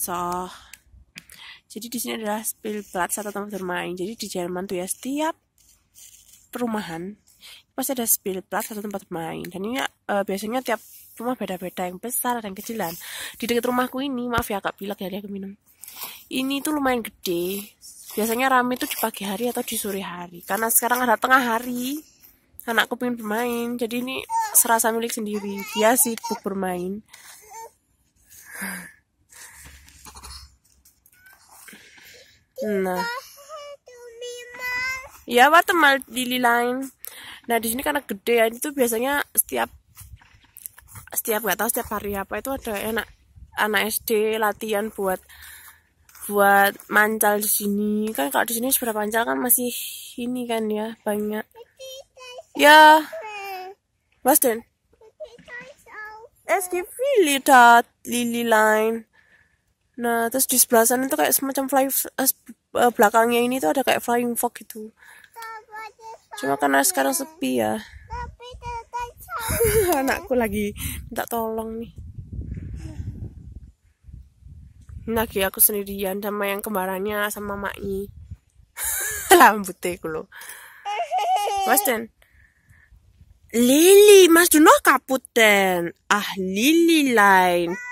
so jadi di sini adalah Spielplatz atau tempat bermain jadi di Jerman tuh ya setiap perumahan pasti ada Spielplatz atau tempat bermain dan ini uh, biasanya tiap rumah beda-beda yang besar dan kecilan di dekat rumahku ini maaf ya agak pilek ya aku minum ini tuh lumayan gede biasanya rame tuh di pagi hari atau di sore hari karena sekarang ada tengah hari anakku pengen bermain jadi ini serasa milik sendiri dia sibuk bermain Nah. Iya, nah. Pak, teman lili lain. Nah, di sini karena gede ya, itu biasanya setiap setiap nggak tahu setiap hari apa itu ada enak anak SD latihan buat buat mancal di sini. Kan kalau di sini seberapa mancal kan masih ini kan ya, banyak. Ya. Was denn? Es gibt viele Tat, Line. Nah, terus di sebelah sana itu kayak semacam fly uh, eh, eh, belakangnya ini tuh ada kayak flying fox gitu. Cuma karena sekarang sepi ya. Anakku lagi minta tolong nih. Nah, lagi aku sendirian sama yang kembarannya sama Mai. Rambutnya teh loh. Mas Den. Lili, Mas Juno kaput Den. Ah, Lili lain.